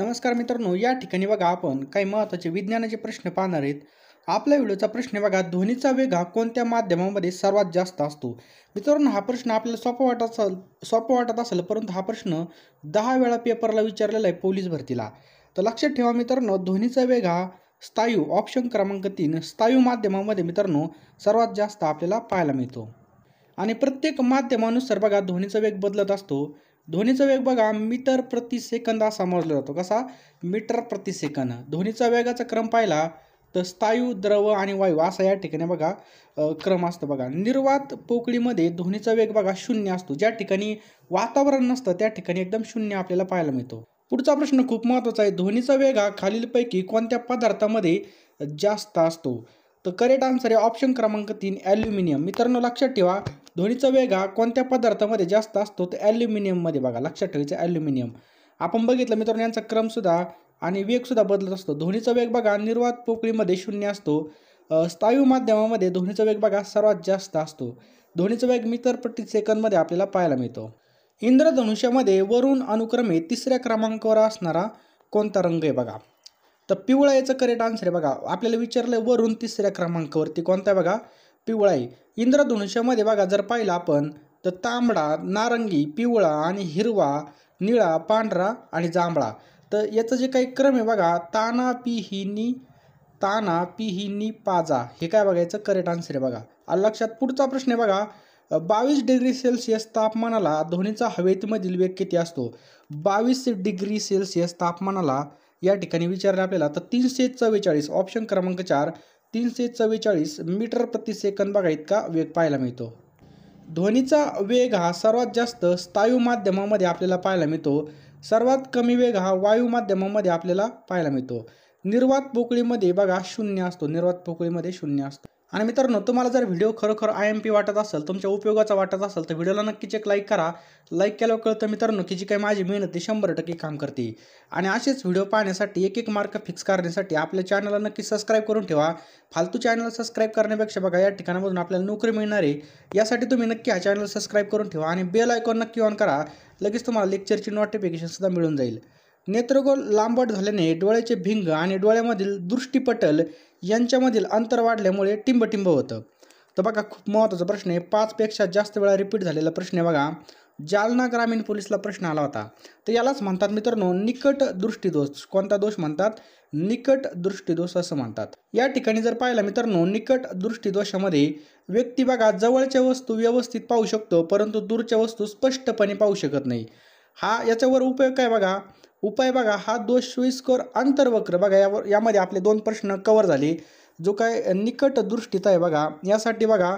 नमस्कार मित्रांनो या ठिकाणी बघा आपण काही महत्त्वाचे विज्ञानाचे प्रश्न पाहणार आहेत आपल्या व्हिडिओचा प्रश्न बघा ध्वनीचा वेग हा कोणत्या माध्यमामध्ये सर्वात जास्त असतो मित्रांनो हा प्रश्न आपल्याला सोपा वाटत असेल सोपा वाटत असेल परंतु हा प्रश्न दहा वेळा पेपरला विचारलेला आहे पोलीस भरतीला तर लक्षात ठेवा मित्रांनो ध्वनीचा वेग हा स्थायू ऑप्शन क्रमांक तीन स्थायू माध्यमामध्ये मित्रांनो सर्वात जास्त आपल्याला पाहायला मिळतो आणि प्रत्येक माध्यमानुसार बघा ध्वनीचा वेग बदलत असतो ध्वनीचा वेग बघा मीटर प्रति सेकंद असा मोजला जातो कसा मीटर प्रति सेकंद ध्वनीचा वेगाचा क्रम पाहिला तर स्थायू द्रव आणि वायू असा या ठिकाणी बघा क्रम असतो बघा निर्वात पोकळीमध्ये ध्वनीचा वेग बघा शून्य असतो ज्या ठिकाणी वातावरण नसतं त्या ठिकाणी एकदम शून्य आपल्याला पाहायला मिळतो पुढचा प्रश्न खूप महत्त्वाचा आहे ध्वनीचा वेग हा खालीलपैकी कोणत्या पदार्थामध्ये जास्त असतो तर करेक्ट आन्सर आहे ऑप्शन क्रमांक तीन ॲल्युमिनियम मित्रांनो लक्षात ठेवा ध्वनीचा वेग हा कोणत्या पदार्थामध्ये जास्त असतो तर ॲल्युमिनियममध्ये बघा लक्षात ठेवायचं ॲल्युमिनियम आपण बघितलं मित्रांनो यांचा क्रमसुद्धा आणि वेगसुद्धा बदलत असतो ध्वनीचा वेग बघा निर्वात पोकळीमध्ये शून्य असतो स्थायू माध्यमामध्ये ध्वनीचा वेग बघा सर्वात जास्त असतो ध्वनीचा वेग मीटर प्रति सेकंदमध्ये आपल्याला पाहायला मिळतो इंद्रधनुष्यामध्ये वरून अनुक्रमे तिसऱ्या क्रमांकावर असणारा कोणता रंग आहे बघा तर पिवळा याचं करेक्ट आन्सर आहे बघा आपल्याला विचारलं वरून तिसऱ्या क्रमांकावरती कोणता बघा पिवळा आहे इंद्रधनुष्यामध्ये बघा जर पाहिलं आपण तर तांबडा नारंगी पिवळा आणि हिरवा निळा पांढरा आणि जांभळा तर याचं जे काही क्रम आहे बघा ताना पिहिनी ताना पिहिनी पाजा हे काय बघा याचं करेक्ट आन्सर आहे बघा लक्षात पुढचा प्रश्न आहे बघा बावीस डिग्री सेल्सिअस तापमानाला ध्वनीचा हवेतीमधील वेग किती असतो बावीस डिग्री सेल्सिअस तापमानाला या ठिकाणी विचारलं आपल्याला तर तीनशे चव्वेचाळीस ऑप्शन क्रमांक चार तीनशे चव्वेचाळीस मीटर प्रति सेकंद बघा इतका वेग पाहायला मिळतो ध्वनीचा वेग हा सर्वात जास्त स्थायू माध्यमामध्ये आपल्याला पाहायला मिळतो सर्वात कमी वेग हा वायू माध्यमामध्ये आपल्याला पाहायला मिळतो निर्वात पोकळीमध्ये बघा शून्य असतो निर्वात पोकळीमध्ये शून्य असतो आणि मित्रांनो तुम्हाला जर व्हिडिओ खरोखर आय एम पी वाटत असेल तुमच्या उपयोगाचा वाटत असेल तर व्हिडिओला नक्कीच एक लाईक करा लाईक केल्यावर कळतं मित्रांनो की जी काही माझी मेहनत ती शंभर टक्के काम करते आणि असेच व्हिडिओ पाहण्यासाठी एक एक मार्क फिक्स करण्यासाठी आपल्या चॅनलला नक्की सबस्क्राईब करून ठेवा फालतू चॅनल सबस्क्राईब करण्यापेक्षा बघा या ठिकाणामधून आपल्याला नोकरी मिळणार आहे यासाठी तुम्ही नक्की हा चॅनल सबस्क्राईब करून ठेवा आणि बेल आयकॉन नक्की ऑन करा लगेच तुम्हाला लेक्चरची नोटिफिकेशनसुद्धा मिळून जाईल नेत्रगोल लांबट झाल्याने डोळ्याचे भिंग आणि डोळ्यामधील दृष्टीपटल यांच्यामधील अंतर वाढल्यामुळे टिंबटिंब होतं तर बघा खूप महत्त्वाचा प्रश्न आहे पाचपेक्षा जास्त वेळा रिपीट झालेला प्रश्न आहे बघा जालना ग्रामीण पोलीसला प्रश्न आला होता तर यालाच म्हणतात मित्रांनो निकट दृष्टीदोष कोणता दोष म्हणतात निकट दृष्टीदोष असं म्हणतात या ठिकाणी जर पाहिला मित्रांनो निकट दृष्टीदोषामध्ये व्यक्ती बघा जवळच्या वस्तू व्यवस्थित पाहू शकतो परंतु दूरच्या वस्तू स्पष्टपणे पाहू शकत नाही हा याच्यावर उपयोग काय बघा उपाय बघा हा दोष सोयीस्कर अंतर्वक्र बघा यावर यामध्ये आपले दोन प्रश्न कवर झाले जो काय निकट दृष्टीत आहे बघा यासाठी बघा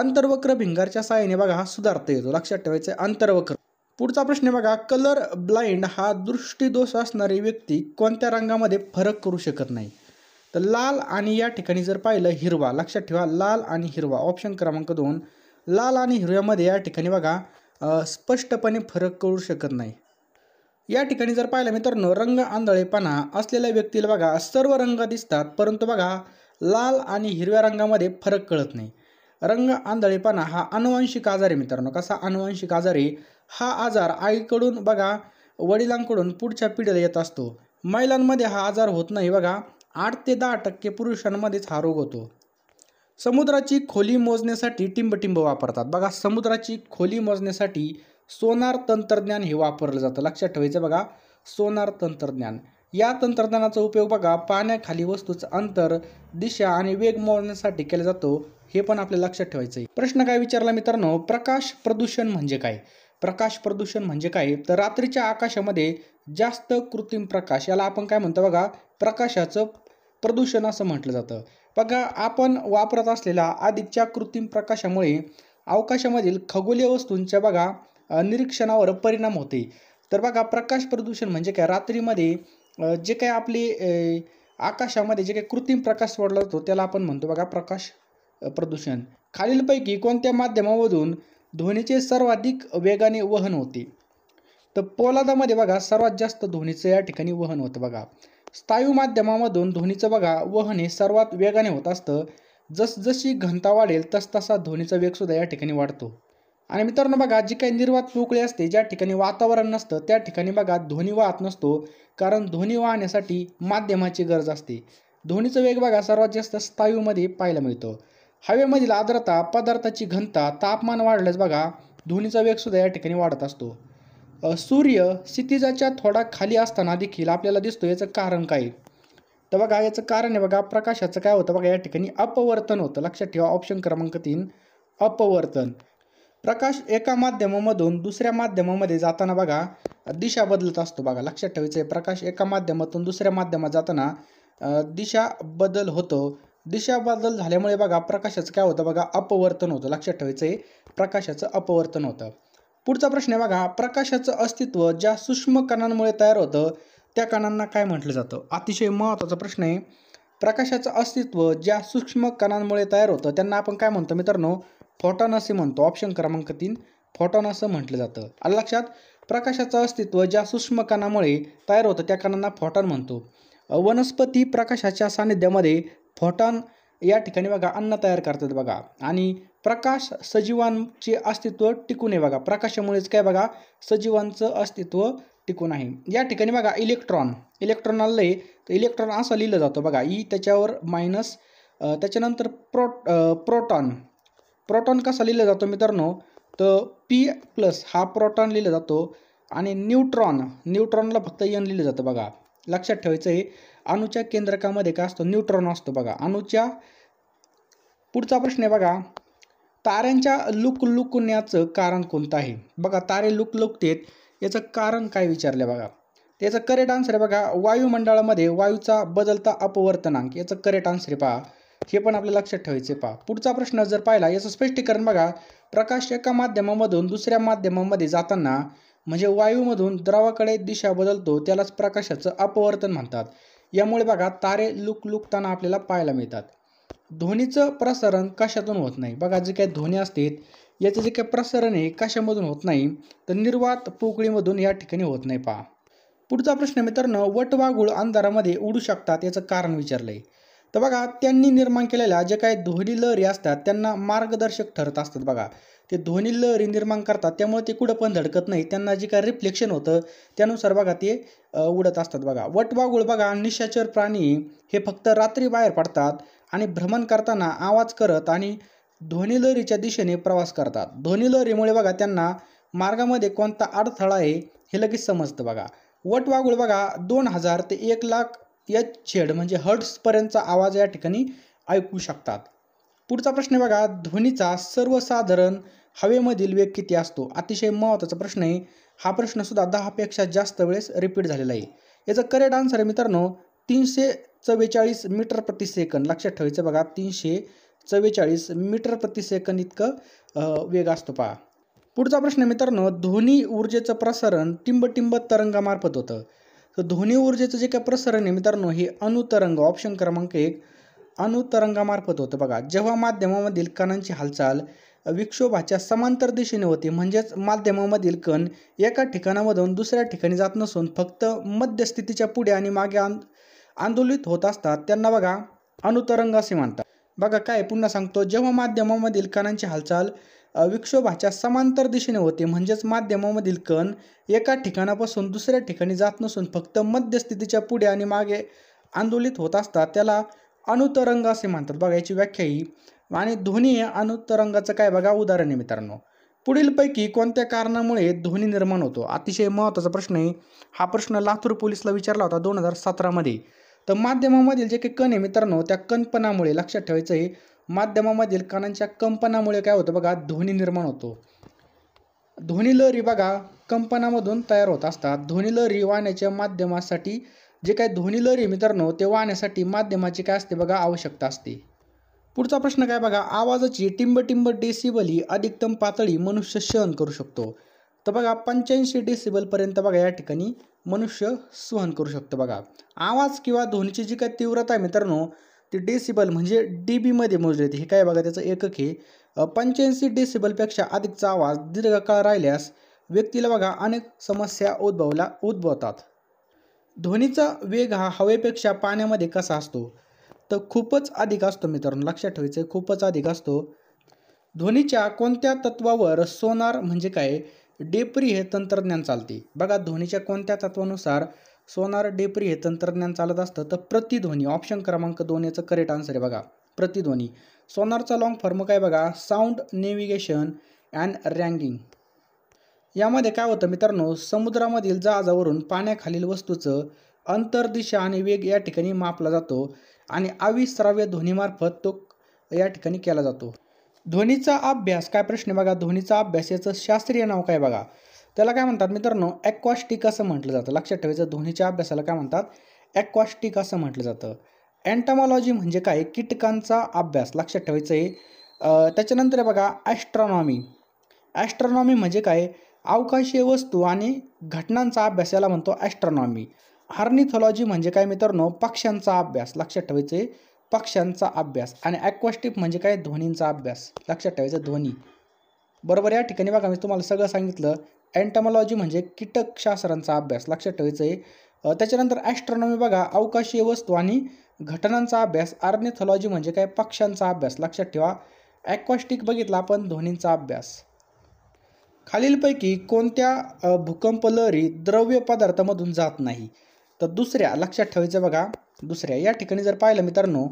अंतर्वक्र भिंगारच्या साहाय्याने बघा हा सुधारता येतो लक्षात ठेवायचं अंतर्वक्र पुढचा प्रश्न बघा कलर ब्लाइंड हा दृष्टीदोष असणारी व्यक्ती कोणत्या रंगामध्ये फरक करू शकत नाही तर लाल आणि या ठिकाणी जर पाहिलं हिरवा लक्षात ठेवा लाल आणि हिरवा ऑप्शन क्रमांक दोन लाल आणि हिरव्यामध्ये या ठिकाणी बघा स्पष्टपणे फरक करू शकत नाही या ठिकाणी जर पाहिलं मित्रांनो रंग आंधळेपणा असलेल्या व्यक्तीला बघा सर्व रंग दिसतात परंतु बघा लाल आणि हिरव्या रंगामध्ये फरक कळत नाही रंग आंधळेपणा हा अनुवांशिक आजार आहे मित्रांनो कसा अनुवांशिक आजार आहे हा आजार आईकडून बघा वडिलांकडून पुढच्या पिढीला येत असतो महिलांमध्ये हा आजार होत नाही बघा आठ ते दहा टक्के पुरुषांमध्येच हा रोग होतो समुद्राची खोली मोजण्यासाठी टिंबटिंब वापरतात बघा समुद्राची खोली मोजण्यासाठी सोनार तंत्रज्ञान हे वापरलं जातं लक्षात ठेवायचं बघा सोनार तंत्रज्ञान या तंत्रज्ञानाचा उपयोग बघा पाण्याखाली वस्तूचं अंतर दिशा आणि वेग मोजण्यासाठी केला जातो हे पण आपल्या लक्षात ठेवायचं आहे प्रश्न काय विचारला मित्रांनो प्रकाश प्रदूषण म्हणजे काय प्रकाश प्रदूषण म्हणजे काय तर रात्रीच्या आकाशामध्ये जास्त कृत्रिम प्रकाश याला आपण काय म्हणतो बघा प्रकाशाचं प्रदूषण असं म्हटलं जातं बघा आपण वापरत असलेल्या आधीच्या कृत्रिम प्रकाशामुळे अवकाशामधील खगोलीय वस्तूंच्या बघा निरीक्षणावर परिणाम होते तर बघा प्रकाश प्रदूषण म्हणजे काय रात्रीमध्ये जे काय आपले आकाशामध्ये जे काही कृत्रिम प्रकाश सोडला जातो त्याला आपण म्हणतो बघा प्रकाश प्रदूषण खालीलपैकी कोणत्या माध्यमामधून ध्वनीचे सर्वाधिक वेगाने वहन होते तर पोलादामध्ये बघा सर्वात जास्त ध्वनीचं या ठिकाणी वहन होतं बघा स्थायू माध्यमामधून ध्वनीचं बघा वहन हे सर्वात वेगाने होत असतं जसजशी घनता वाढेल तसतसा ध्वनीचा वेगसुद्धा या ठिकाणी वाढतो आणि मित्रांनो बघा जी काही निर्वात पोकळी असते ज्या ठिकाणी वातावरण नसतं त्या ठिकाणी बघा ध्वनी वाहत नसतो कारण ध्वनी वाहण्यासाठी माध्यमाची गरज असते ध्वनीचा वेग बघा सर्वात जास्त स्थायूमध्ये पाहायला मिळतो हवेमधील आर्द्रता पदार्थाची घनता तापमान वाढल्यास बघा ध्वनीचा वेगसुद्धा या ठिकाणी वाढत असतो सूर्य क्षितिजाच्या थोडा खाली असताना देखील आपल्याला दिसतो याचं कारण काय तर बघा याचं कारण आहे बघा प्रकाशाचं काय होतं बघा या ठिकाणी अपवर्तन होतं लक्षात ठेवा ऑप्शन क्रमांक तीन अपवर्तन प्रकाश एका माध्यमामधून दुसऱ्या माध्यमामध्ये जाताना बघा दिशा बदलत असतो बघा लक्षात ठेवायचं आहे प्रकाश एका माध्यमातून दुसऱ्या माध्यमात जाताना दिशा बदल होतो दिशा बदल झाल्यामुळे बघा प्रकाशाचं काय होतं बघा अपवर्तन होतं लक्षात ठेवायचं आहे प्रकाशाचं अपवर्तन होतं पुढचा प्रश्न आहे बघा प्रकाशाचं अस्तित्व ज्या सूक्ष्म कणांमुळे तयार होतं त्या कणांना काय म्हटलं जातं अतिशय महत्त्वाचा प्रश्न आहे प्रकाशाचं अस्तित्व ज्या सूक्ष्म कणांमुळे तयार होतं त्यांना आपण काय म्हणतो मित्रांनो फोटॉन असे म्हणतो ऑप्शन क्रमांक तीन फोटॉन असं म्हटलं जातं आणि लक्षात प्रकाशाचं अस्तित्व ज्या सूक्ष्म कणामुळे तयार होतं त्या कणांना फोटॉन म्हणतो वनस्पती प्रकाशाच्या सानिध्यामध्ये फोटॉन या ठिकाणी बघा अन्न तयार करतात बघा आणि प्रकाश सजीवांचे अस्तित्व टिकून आहे बघा प्रकाशामुळेच काय बघा सजीवांचं अस्तित्व टिकून आहे या ठिकाणी बघा इलेक्ट्रॉन इलेक्ट्रॉन आलं आहे तर इलेक्ट्रॉन असं लिहिलं जातं बघा ई e त्याच्यावर मायनस त्याच्यानंतर प्रो प्रोटॉन प्रोटॉन कसा लिहिला जातो मित्रांनो तर पी प्लस हा प्रोटॉन लिहिला जातो आणि न्यूट्रॉन न्यूट्रॉनला फक्त यन लिहिलं जातं बघा लक्षात ठेवायचं आहे अणूच्या केंद्रकामध्ये काय असतो न्यूट्रॉन असतो बघा अणूच्या पुढचा प्रश्न आहे बघा ताऱ्यांच्या लुक लुकण्याचं कारण कोणतं आहे बघा तारे लुक लुकतेत याचं कारण काय विचारलं बघा याचं करेक्ट आन्सर आहे बघा वायुमंडळामध्ये वायूचा बदलता अपवर्तनांक याचं करेक्ट आन्सर आहे पहा हे पण आपल्या लक्षात ठेवायचे पहा पुढचा प्रश्न जर पाहिला याचं स्पष्टीकरण बघा प्रकाश एका माध्यमामधून दुसऱ्या माध्यमामध्ये जाताना म्हणजे वायूमधून द्रवाकडे दिशा बदलतो त्यालाच प्रकाशाचं अपवर्तन म्हणतात यामुळे बघा तारे लुकलुकताना आपल्याला पाहायला मिळतात ध्वनीचं प्रसारण कशातून होत नाही बघा जे काही ध्वनी असते याचं जे काही प्रसारण आहे कशामधून होत नाही तर निर्वात पोकळीमधून या ठिकाणी होत नाही पहा पुढचा प्रश्न मित्रांनो वटवागुळ अंधारामध्ये उडू शकतात याचं कारण विचारलं आहे तर बघा त्यांनी निर्माण केलेल्या जे काही ध्वनी लहरी असतात त्यांना मार्गदर्शक ठरत असतात बघा ते ध्वनी लहरी निर्माण करतात त्यामुळे ते कुठं पण धडकत नाही त्यांना जे काही रिफ्लेक्शन होतं त्यानुसार बघा ते उडत असतात बघा वटवागुळ बघा निशाचर प्राणी हे फक्त रात्री बाहेर पडतात आणि भ्रमण करताना आवाज करत आणि ध्वनी लहरीच्या दिशेने प्रवास करतात ध्वनी लहरीमुळे बघा त्यांना मार्गामध्ये कोणता अडथळा आहे हे लगेच समजतं बघा वटवागुळ बघा दोन हजार ते एक लाख एच छेड म्हणजे पर्यंतचा आवाज या ठिकाणी ऐकू शकतात पुढचा प्रश्न बघा ध्वनीचा सर्वसाधारण हवेमधील वेग किती असतो अतिशय महत्त्वाचा प्रश्न आहे हा प्रश्न प्रश्नसुद्धा दहापेक्षा जास्त वेळेस रिपीट झालेला आहे याचा करेक्ट आन्सर आहे मित्रांनो तीनशे चव्वेचाळीस मीटर प्रति लक्षात ठेवायचं बघा तीनशे चव्वेचाळीस मीटर प्रति सेकंद इतकं वेग असतो पहा पुढचा प्रश्न मित्रांनो ध्वनी ऊर्जेचं प्रसारण टिंबटिंब तरंगामार्फत होतं तर ध्वनी ऊर्जेचं जे काय प्रसारण आहे मित्रांनो हे अणुतरंग ऑप्शन क्रमांक एक अणुतरंगामार्फत होतं बघा जेव्हा माध्यमामधील कणांची हालचाल विक्षोभाच्या समांतर दिशेने होते म्हणजेच माध्यमामधील कण एका ठिकाणामधून दुसऱ्या ठिकाणी जात नसून फक्त मध्यस्थितीच्या पुढे आणि मागे आंदोलित होत असतात त्यांना बघा अणुतरंग असे म्हणतात बघा काय पुन्हा सांगतो जेव्हा माध्यमामधील कणांची हालचाल विक्षोभाच्या समांतर दिशेने होते म्हणजेच माध्यमामधील कण एका ठिकाणापासून दुसऱ्या ठिकाणी जात नसून फक्त मध्यस्थितीच्या पुढे आणि मागे आंदोलित होत असतात त्याला अणुतरंग असे म्हणतात बघा याची व्याख्या ही आणि ध्वनी अणुतरंगाचं काय बघा उदाहरण आहे मित्रांनो पुढीलपैकी कोणत्या कारणामुळे ध्वनी निर्माण होतो अतिशय महत्त्वाचा प्रश्न आहे हा प्रश्न लातूर पोलिसला विचारला होता दोन हजार सतरामध्ये तर माध्यमामधील जे काही कण आहे मित्रांनो त्या कणपणामुळे लक्षात ठेवायचं आहे माध्यमामधील कानांच्या कंपनामुळे काय होतं बघा ध्वनी निर्माण होतो ध्वनी लहरी बघा कंपनामधून तयार होत असतात ध्वनी लहरी वाहण्याच्या माध्यमासाठी जे काय ध्वनी लहरी मित्रांनो ते वाहण्यासाठी माध्यमाची काय असते बघा आवश्यकता असते पुढचा प्रश्न काय बघा आवाजाची टिंबटिंब डेसिबल ही अधिकतम पातळी मनुष्य सहन करू शकतो तर बघा पंच्याऐंशी डेसिबलपर्यंत बघा या ठिकाणी मनुष्य सहन करू शकतो बघा आवाज किंवा ध्वनीची जी काय तीव्रता आहे मित्रांनो ते डेसिबल म्हणजे डी बीमध्ये मोजली जाते हे काय बघा त्याचं एकक हे पंच्याऐंशी डेसिबलपेक्षा अधिकचा आवाज दीर्घकाळ राहिल्यास व्यक्तीला बघा अनेक समस्या उद्भवला उद्भवतात ध्वनीचा वेग हा हवेपेक्षा पाण्यामध्ये कसा असतो तर खूपच अधिक असतो मित्रांनो लक्षात ठेवायचं खूपच अधिक असतो ध्वनीच्या कोणत्या तत्वावर सोनार म्हणजे काय डेपरी हे तंत्रज्ञान चालते बघा ध्वनीच्या कोणत्या तत्वानुसार सोनार डेपरी हे तंत्रज्ञान चालत असतं तर प्रतिध्वनी ऑप्शन क्रमांक दोन याचं करेक्ट आन्सर आहे बघा प्रतिध्वनी सोनारचा लॉंग फॉर्म काय बघा साऊंड नेव्हिगेशन अँड रँगिंग यामध्ये काय होतं मित्रांनो समुद्रामधील जहाजावरून पाण्याखालील वस्तूचं अंतर दिशा आणि वेग या ठिकाणी मापला जातो आणि अविश्राव्य ध्वनीमार्फत तो या ठिकाणी केला जातो ध्वनीचा अभ्यास काय प्रश्न बघा ध्वनीचा अभ्यास याचं शास्त्रीय नाव काय बघा त्याला काय म्हणतात मित्रांनो ॲक्वास्टिक असं म्हटलं जातं लक्षात ठेवायचं ध्वनीच्या अभ्यासाला काय म्हणतात ॲक्वास्टिक असं म्हटलं जातं अँटामॉलॉजी म्हणजे काय कीटकांचा अभ्यास लक्षात ठेवायचं आहे त्याच्यानंतर बघा ॲस्ट्रॉनॉमी ॲस्ट्रॉनॉमी म्हणजे काय अवकाशीय वस्तू आणि घटनांचा अभ्यास याला म्हणतो ॲस्ट्रॉनॉमी हार्निथॉलॉजी म्हणजे काय मित्रांनो पक्ष्यांचा अभ्यास लक्षात ठेवायचे पक्ष्यांचा अभ्यास आणि ॲक्वास्टिक म्हणजे काय ध्वनींचा अभ्यास लक्षात ठेवायचं ध्वनी बरोबर या ठिकाणी बघा मी तुम्हाला सगळं सांगितलं अँटमॉलॉजी म्हणजे कीटकशास्त्रांचा अभ्यास लक्षात ठेवायचं आहे त्याच्यानंतर ॲस्ट्रॉनॉमी बघा अवकाशीय वस्तू आणि घटनांचा अभ्यास आर्नेथॉलॉजी म्हणजे काय पक्ष्यांचा अभ्यास लक्षात ठेवा ॲक्वास्टिक बघितला आपण ध्वनींचा अभ्यास खालीलपैकी कोणत्या भूकंप लहरी द्रव्य पदार्थामधून जात नाही तर दुसऱ्या लक्षात ठेवायचं बघा दुसऱ्या या ठिकाणी जर पाहिलं मित्रांनो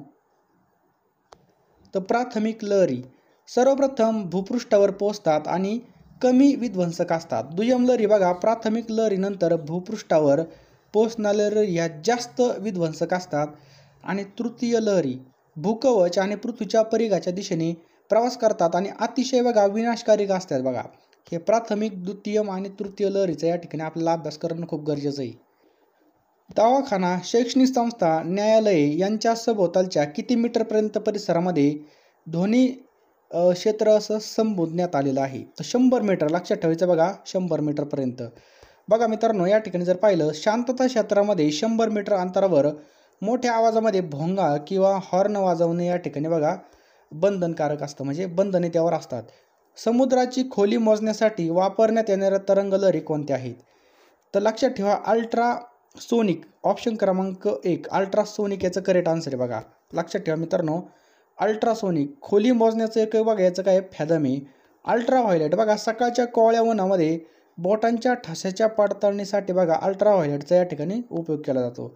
तर प्राथमिक लहरी सर्वप्रथम भूपृष्ठावर पोचतात आणि कमी विध्वंसक असतात दुय्यम लहरी बघा प्राथमिक लहरीनंतर भूपृष्ठावर पोचणाऱ्या लहरी जास्त विध्वंसक असतात आणि तृतीय लहरी भूकवच आणि पृथ्वीच्या परिघाच्या दिशेने प्रवास करतात आणि अतिशय बघा विनाशकारी असतात बघा हे प्राथमिक द्वितीयम आणि तृतीय लहरीचा या ठिकाणी आपल्याला अभ्यास करणं खूप गरजेचं आहे दवाखाना शैक्षणिक संस्था न्यायालये यांच्या सभोवतालच्या किती मीटरपर्यंत परिसरामध्ये ध्वनी क्षेत्र असं संबोधण्यात आलेलं आहे तर शंभर मीटर लक्षात ठेवायचं बघा शंभर मीटरपर्यंत बघा मित्रांनो या ठिकाणी जर पाहिलं शांतता क्षेत्रामध्ये शंभर मीटर अंतरावर मोठ्या आवाजामध्ये भोंगा किंवा हॉर्न वाजवणे या ठिकाणी बघा बंधनकारक असतं म्हणजे बंधने त्यावर असतात समुद्राची खोली मोजण्यासाठी वापरण्यात येणाऱ्या तरंग लहरी कोणत्या आहेत तर लक्षात ठेवा अल्ट्रा सोनिक ऑप्शन क्रमांक एक अल्ट्रासोनिक याचं करेक्ट आन्सर आहे बघा लक्षात ठेवा मित्रांनो अल्ट्रासोनिक खोली मोजण्याचं एक बघा याचं काय अल्ट्रा व्हायलेट बघा सकाळच्या कोवळ्या उन्हामध्ये बोटांच्या ठशाच्या पडताळणीसाठी बघा व्हायलेटचा या ठिकाणी उपयोग केला जातो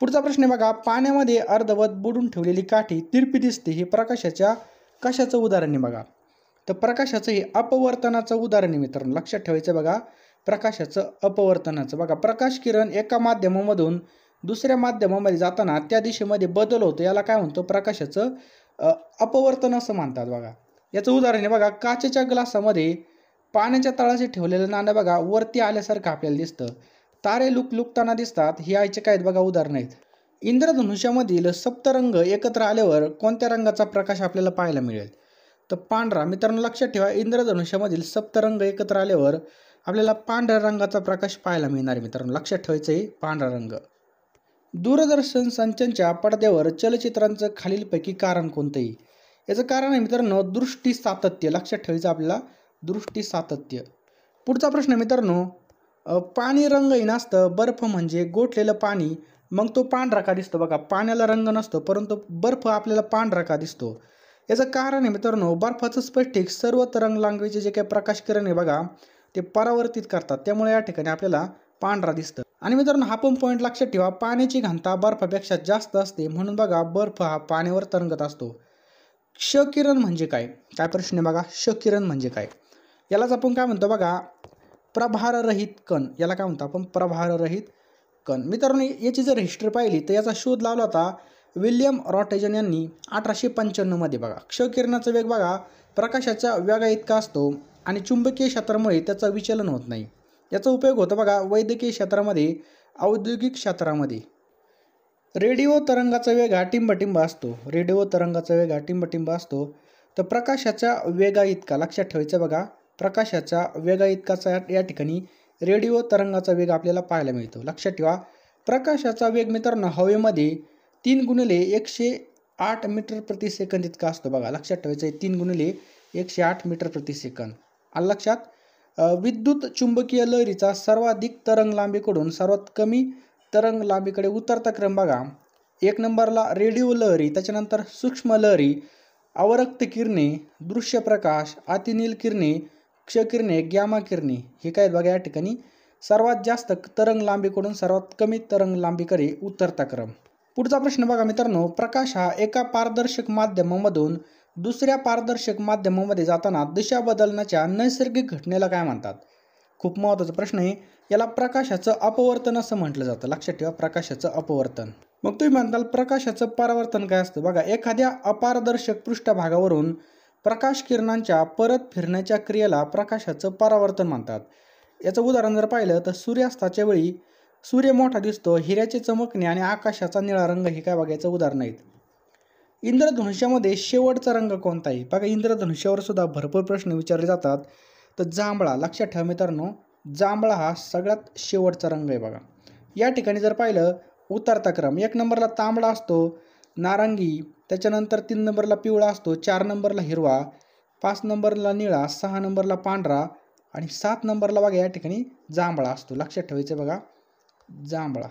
पुढचा प्रश्न आहे बघा पाण्यामध्ये अर्धवत बुडून ठेवलेली काठी तिरपी दिसते हे प्रकाशाच्या कशाचं उदाहरण आहे बघा तर प्रकाशाचं हे अपवर्तनाचं उदाहरण आहे मित्रांनो लक्षात ठेवायचं बघा प्रकाशाचं अपवर्तनाचं बघा प्रकाश किरण एका माध्यमामधून दुसऱ्या माध्यमामध्ये जाताना त्या दिशेमध्ये बदल होतो याला काय म्हणतो प्रकाशाचं अपवर्तन असं म्हणतात बघा याचं उदाहरण आहे बघा काचेच्या ग्लासामध्ये पाण्याच्या तळाशी ठेवलेलं नाणं बघा वरती आल्यासारखं आपल्याला दिसतं तारे लुक लुकताना दिसतात हे आयचे काय बघा उदाहरण आहेत इंद्रधनुष्यामधील सप्तरंग एकत्र आल्यावर कोणत्या रंगाचा प्रकाश आपल्याला पाहायला मिळेल तर पांढरा मित्रांनो लक्षात ठेवा इंद्रधनुष्यामधील सप्तरंग एकत्र आल्यावर आपल्याला पांढऱ्या रंगाचा प्रकाश पाहायला मिळणार आहे मित्रांनो लक्षात ठेवायचं आहे पांढरा रंग दूरदर्शन संचांच्या पडद्यावर चलचित्रांचं खालीलपैकी कारण कोणतंही याचं कारण आहे मित्रांनो दृष्टी सातत्य लक्षात ठेवायचं आपल्याला दृष्टी सातत्य पुढचा प्रश्न मित्रांनो पाणी रंगही असतं बर्फ म्हणजे गोठलेलं पाणी मग तो पांढरा का दिसतो बघा पाण्याला रंग नसतो परंतु बर्फ आपल्याला पांढरा का दिसतो याचं कारण आहे मित्रांनो बर्फाचं स्पष्टीक सर्व तरंग लांगवीचे जे काही प्रकाश किरण आहे बघा ते परावर्तित करतात त्यामुळे या ठिकाणी आपल्याला पांढरा दिसतं आणि मित्रांनो हा पण पॉईंट लक्षात ठेवा पाण्याची घनता बर्फापेक्षा जास्त असते म्हणून बघा बर्फ हा पाण्यावर तरंगत असतो क्ष किरण म्हणजे काय काय प्रश्न आहे बघा क्ष किरण म्हणजे काय यालाच आपण काय म्हणतो बघा प्रभाररहित कण याला काय म्हणतो आपण प्रभाररहित कण मित्रांनो याची जर हिस्ट्री पाहिली तर याचा शोध लावला होता विल्यम रॉटेजन यांनी अठराशे पंच्याण्णवमध्ये बघा क्ष किरणाचा वेग बघा प्रकाशाच्या वेगा इतका असतो आणि चुंबकीय क्षेत्रामुळे त्याचं विचलन होत नाही याचा उपयोग होतो बघा वैद्यकीय क्षेत्रामध्ये औद्योगिक क्षेत्रामध्ये रेडिओ तरंगाचा वेग हा टिंबटिंब असतो रेडिओ तरंगाचा वेग हा टिंबटिंब असतो तर प्रकाशाच्या वेगा इतका लक्षात ठेवायचं बघा प्रकाशाच्या वेगा इतकाचा या ठिकाणी रेडिओ तरंगाचा वेग आपल्याला पाहायला मिळतो लक्षात ठेवा प्रकाशाचा वेग मित्रांनो हवेमध्ये तीन गुणिले एकशे आठ मीटर प्रति सेकंद इतका असतो बघा लक्षात ठेवायचं आहे तीन गुणिले एकशे आठ मीटर प्रति सेकंद आणि लक्षात विद्युत चुंबकीय लहरीचा सर्वाधिक तरंग लांबीकडून सर्वात कमी तरंग लांबीकडे उतरता क्रम बघा एक नंबरला रेडिओ लहरी त्याच्यानंतर सूक्ष्म लहरी अवरक्त किरणे दृश्य प्रकाश अतिनील किरणे क्षकिरणे ग्यामा किरणे हे काय बघा या ठिकाणी सर्वात जास्त तरंग लांबीकडून सर्वात कमी तरंग लांबीकडे उतरता क्रम पुढचा प्रश्न बघा मित्रांनो प्रकाश हा एका पारदर्शक माध्यमामधून दुसऱ्या पारदर्शक माध्यमामध्ये जाताना दिशा बदलण्याच्या नैसर्गिक घटनेला काय म्हणतात खूप महत्त्वाचा प्रश्न आहे याला प्रकाशाचं अपवर्तन असं म्हटलं जातं लक्षात ठेवा प्रकाशाचं अपवर्तन मग तुम्ही म्हणताल प्रकाशाचं परावर्तन काय असतं बघा एखाद्या अपारदर्शक पृष्ठभागावरून प्रकाश किरणांच्या परत फिरण्याच्या क्रियेला प्रकाशाचं परावर्तन म्हणतात याचं उदाहरण जर पाहिलं तर सूर्यास्ताच्या वेळी सूर्य मोठा दिसतो हिऱ्याचे चमकणे आणि आकाशाचा निळा रंग हे काय बघायचं उदाहरण आहेत इंद्रधनुष्यामध्ये शेवटचा रंग कोणता आहे बघा इंद्रधनुष्यावर सुद्धा भरपूर प्रश्न विचारले जातात तर जांभळा लक्षात ठेवा मित्रांनो जांभळा हा सगळ्यात शेवटचा रंग आहे बघा या ठिकाणी जर पाहिलं उतरता क्रम एक नंबरला तांबडा असतो नारंगी त्याच्यानंतर तीन नंबरला पिवळा असतो चार नंबरला हिरवा पाच नंबरला निळा सहा नंबरला पांढरा आणि सात नंबरला बघा या ठिकाणी जांभळा असतो लक्षात ठेवायचं बघा जांभळा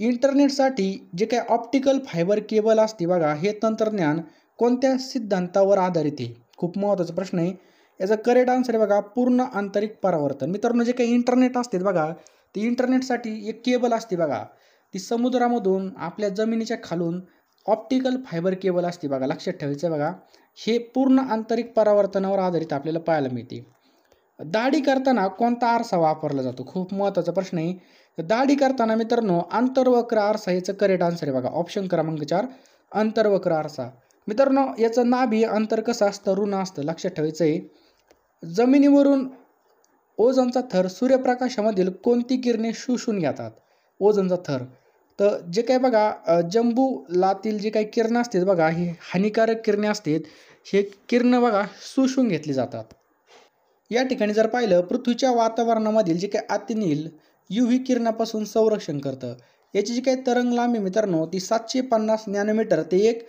इंटरनेटसाठी जे काही ऑप्टिकल फायबर केबल असते बघा हे तंत्रज्ञान कोणत्या सिद्धांतावर आधारित आहे खूप महत्त्वाचा प्रश्न आहे याचा करेक्ट आन्सर आहे बघा पूर्ण आंतरिक परावर्तन मित्रांनो जे काही इंटरनेट असते बघा ते इंटरनेटसाठी एक केबल असते बघा ती समुद्रामधून आपल्या जमिनीच्या खालून ऑप्टिकल फायबर केबल असते बघा लक्षात ठेवायचं आहे बघा हे पूर्ण आंतरिक परावर्तनावर आधारित आपल्याला पाहायला मिळते दाढी करताना कोणता आरसा वापरला जातो खूप महत्त्वाचा प्रश्न आहे दाढी करताना मित्रांनो आंतरवक्र आरसा याचं करेक्ट आन्सर आहे बघा ऑप्शन क्रमांक चार अंतर्वक्र आरसा मित्रांनो याचं नाभी अंतर कसं असतं ऋण असतं लक्षात ठेवायचं आहे जमिनीवरून ओझनचा थर सूर्यप्रकाशामधील कोणती किरणे शोषून घेतात ओझनचा थर तर जे काही बघा जंबूलातील जे काही किरणं असतील बघा हे हानिकारक किरणे असतात हे किरणं बघा शोषून घेतली जातात या ठिकाणी जर पाहिलं पृथ्वीच्या वातावरणामधील जे काही अतिनील यू व्ही किरणापासून संरक्षण करतं याची जी काही तरंग लांबी मित्रांनो ती सातशे पन्नास नॅनोमीटर ते एक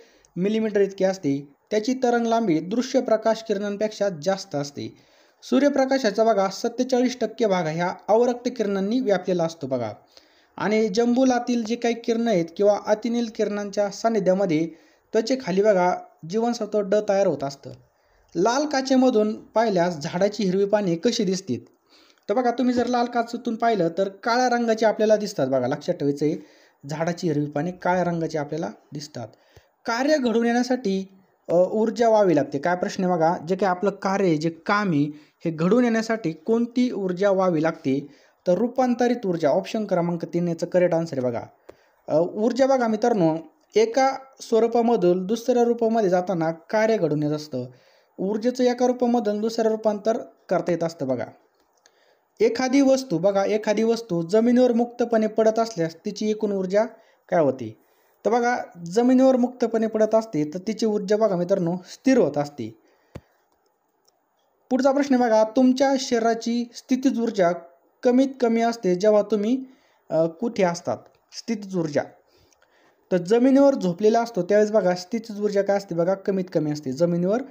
मिलीमीटर इतकी असते त्याची तरंग लांबी दृश्य प्रकाश किरणांपेक्षा जास्त असते सूर्यप्रकाशाचा बघा सत्तेचाळीस टक्के भाग ह्या अवरक्त किरणांनी व्यापलेला असतो बघा आणि जंबुलातील जे काही किरण आहेत किंवा अतिनील किरणांच्या सानिध्यामध्ये त्वचेखाली बघा जीवनसत्व ड तयार होत असतं लाल काचेमधून पाहिल्यास झाडाची हिरवी पाने कशी दिसतील तर बघा तुम्ही जर लाल काचतून पाहिलं तर काळ्या रंगाची आपल्याला दिसतात बघा लक्षात ठेवायचं आहे झाडाची हिरवी पाने काळ्या रंगाची आपल्याला दिसतात कार्य घडून येण्यासाठी ऊर्जा व्हावी लागते काय प्रश्न आहे बघा जे काही आपलं कार्य जे काम आहे हे घडून येण्यासाठी कोणती ऊर्जा व्हावी लागते तर रूपांतरित ऊर्जा ऑप्शन क्रमांक तीन याचं करेक्ट आन्सर आहे बघा ऊर्जा बघा मित्रांनो एका स्वरूपामधून दुसऱ्या रूपामध्ये जाताना कार्य घडून येत असतं ऊर्जेचं एका रूपामधून दुसऱ्या रूपांतर करता येत असतं बघा एखादी वस्तू बघा एखादी वस्तू जमिनीवर मुक्तपणे पडत असल्यास तिची एकूण ऊर्जा काय होती तर बघा जमिनीवर मुक्तपणे पडत असते तर तिची ऊर्जा बघा मित्रांनो स्थिर होत असते पुढचा प्रश्न बघा तुमच्या शरीराची स्थितीज ऊर्जा कमीत कमी असते जेव्हा तुम्ही कुठे असतात स्थितीज ऊर्जा तर जमिनीवर झोपलेला असतो त्यावेळेस बघा स्थितीज ऊर्जा काय असते बघा कमीत कमी असते जमिनीवर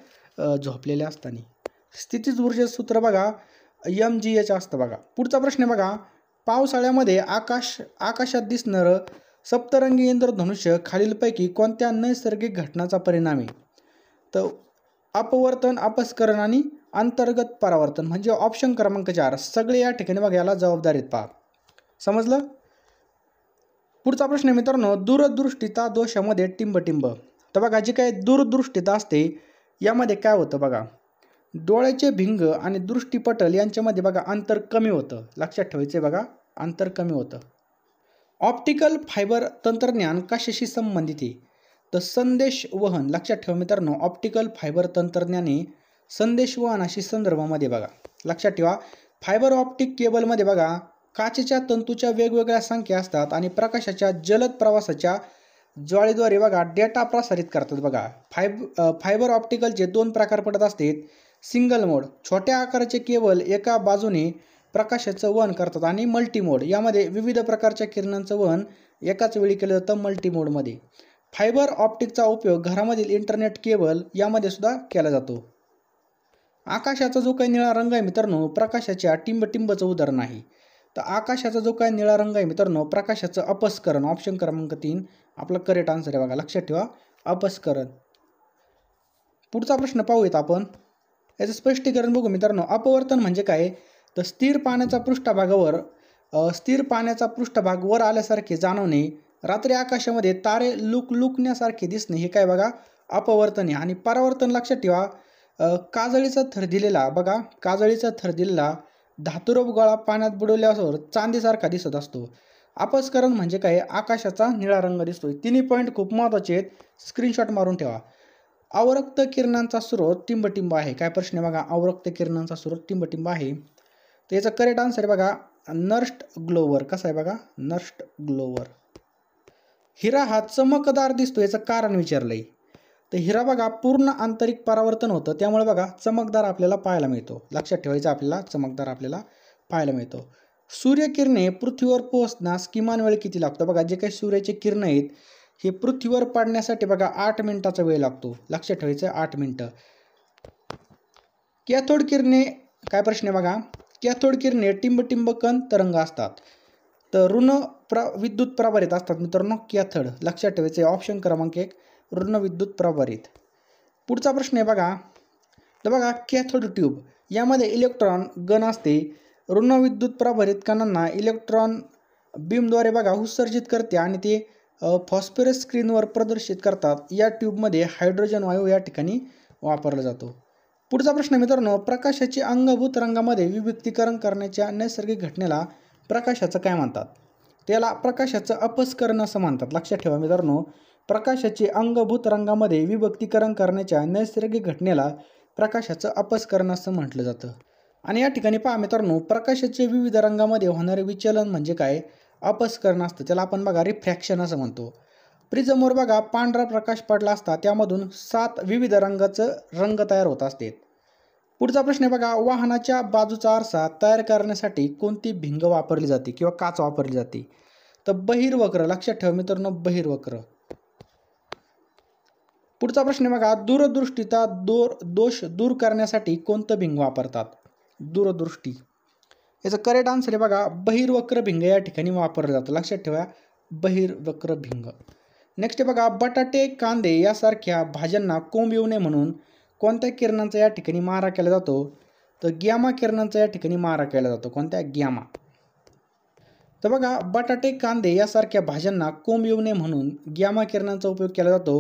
झोपलेल्या असताना स्थितीज ऊर्जा सूत्र बघा यम जी एच असतं बघा पुढचा प्रश्न आहे बघा पावसाळ्यामध्ये आकाश आकाशात दिसणारं सप्तरंगी इंद्रधनुष्य खालीलपैकी कोणत्या नैसर्गिक घटनाचा परिणाम आहे तर अपवर्तन अपस्करण आणि अंतर्गत परावर्तन म्हणजे ऑप्शन क्रमांक चार सगळे या ठिकाणी बघा याला जबाबदारीत पहा समजलं पुढचा प्रश्न मित्रांनो दूरदृष्टीता दोषामध्ये टिंबटिंब तर बघा जी काय दूरदृष्टीता असते यामध्ये काय होतं बघा डोळ्याचे भिंग आणि दृष्टीपटल यांच्यामध्ये बघा अंतर कमी होतं लक्षात ठेवायचं बघा अंतर कमी होतं ऑप्टिकल फायबर तंत्रज्ञान कशाशी संबंधित आहे तर संदेश वहन लक्षात ठेवा मित्रांनो ऑप्टिकल फायबर तंत्रज्ञाने संदेश वहनाशी संदर्भामध्ये बघा लक्षात ठेवा फायबर ऑप्टिक केबलमध्ये बघा काचेच्या तंतूच्या वेगवेगळ्या संख्या असतात आणि प्रकाशाच्या जलद प्रवासाच्या ज्वाळीद्वारे बघा डेटा प्रसारित करतात बघा फायब फायबर ऑप्टिकलचे दोन प्रकार पडत असतात सिंगल मोड छोट्या आकाराचे केवल एका बाजूने प्रकाशाचं वहन करतात आणि मल्टी मोड यामध्ये विविध प्रकारच्या किरणांचं वहन एकाच वेळी केलं जातं मल्टी फायबर ऑप्टिकचा उपयोग घरामधील इंटरनेट केबल यामध्ये सुद्धा केला जातो आकाशाचा जो काही निळा रंग आहे मित्रांनो प्रकाशाच्या टिंबटिंबचं उदाहरण आहे तर आकाशाचा जो काय निळा रंग आहे मित्रांनो प्रकाशाचं अपस्करण ऑप्शन क्रमांक तीन आपला करेक्ट आन्सर आहे बघा लक्षात ठेवा अपस्करण पुढचा प्रश्न पाहूयात आपण याचं स्पष्टीकरण बघू मित्रांनो अपवर्तन म्हणजे काय तर स्थिर पाण्याचा पृष्ठभागावर स्थिर पाण्याचा पृष्ठभाग वर आल्यासारखे जाणवणे रात्री आकाशामध्ये तारे लुक लुकण्यासारखे दिसणे हे काय बघा अपवर्तन आहे आणि परावर्तन लक्षात ठेवा काजळीचा थर दिलेला बघा काजळीचा थर दिलेला धातुरोप गोळा पाण्यात बुडवल्यावर चांदीसारखा दिसत असतो अपस्करण म्हणजे काय आकाशाचा निळा रंग दिसतोय तिन्ही पॉईंट खूप महत्त्वाचे आहेत स्क्रीनशॉट मारून ठेवा अवरक्त किरणांचा स्रोत टिंबटिंब आहे काय प्रश्न आहे बघा अवरक्त किरणांचा स्रोत टिंबटिंब आहे तर याचा करेक्ट आन्सर आहे बघा नर्स्ट ग्लोवर कसा आहे बघा नर्स्ट ग्लोवर हिरा हा चमकदार दिसतो याचं कारण विचारलंय तर हिरा बघा पूर्ण आंतरिक परावर्तन होतं त्यामुळे बघा चमकदार आपल्याला पाहायला मिळतो लक्षात ठेवायचं आपल्याला चमकदार आपल्याला पाहायला मिळतो सूर्यकिरणे पृथ्वीवर पोहोचण्यास किमान वेळ किती लागतो बघा जे काही सूर्याचे किरण आहेत हे पृथ्वीवर पाडण्यासाठी बघा आठ मिनिटाचा वेळ लागतो लक्षात ठेवायचं आठ मिनटं कॅथोड किरणे काय प्रश्न आहे बघा कॅथोड किरणे टिंब कण तरंग असतात तर ऋण प्रा विद्युत प्रभारित असतात मित्रांनो कॅथड लक्षात ठेवायचं ऑप्शन क्रमांक एक ऋण विद्युत प्रभारित पुढचा प्रश्न आहे बघा तर बघा कॅथोड ट्यूब यामध्ये इलेक्ट्रॉन गण असते ऋण विद्युत प्रभारित कणांना इलेक्ट्रॉन बीमद्वारे बघा उत्सर्जित करते आणि ते फॉस्फरस स्क्रीनवर प्रदर्शित करतात या ट्यूबमध्ये हायड्रोजन वायू या ठिकाणी वापरला जातो पुढचा प्रश्न मित्रांनो प्रकाशाची अंगभूत रंगामध्ये विभक्तीकरण करण्याच्या नैसर्गिक घटनेला प्रकाशाचं काय म्हणतात त्याला प्रकाशाचं अपस्करण असं म्हणतात लक्षात ठेवा मित्रांनो प्रकाशाचे अंगभूत रंगामध्ये विभक्तीकरण करण्याच्या नैसर्गिक घटनेला प्रकाशाचं अपस्करण असं म्हटलं जातं आणि या ठिकाणी पहा मित्रांनो प्रकाशाचे विविध रंगामध्ये होणारे विचलन म्हणजे काय अपस्करण असतं त्याला आपण बघा रिफ्रॅक्शन असं म्हणतो प्रिझमवर बघा पांढरा प्रकाश पडला असता त्यामधून सात विविध रंगाचं रंग तयार होत असते पुढचा प्रश्न बघा वाहनाच्या बाजूचा आरसा तयार करण्यासाठी कोणती भिंग वापरली जाते किंवा काच वापरली जाते तर बहिर्वक्र लक्षात ठेवा मित्रांनो बहिर्वक्र पुढचा प्रश्न बघा दूरदृष्टीचा दोर दोष दूर करण्यासाठी कोणतं भिंग वापरतात दूरदृष्टी याचं करेक्ट आन्सर आहे बघा बहिर्वक्र भिंग या ठिकाणी वापरलं जातं लक्षात ठेवा बहिर्वक्र भिंग नेक्स्ट आहे बघा बटाटे कांदे यासारख्या भाज्यांना कोंब येऊ नये म्हणून कोणत्या किरणांचा या ठिकाणी मारा केला जातो तर ग्यामा किरणांचा या ठिकाणी मारा केला जातो कोणत्या ग्यामा तर बघा बटाटे कांदे यासारख्या भाज्यांना कोंब येऊ नये म्हणून ग्यामा किरणांचा उपयोग केला जातो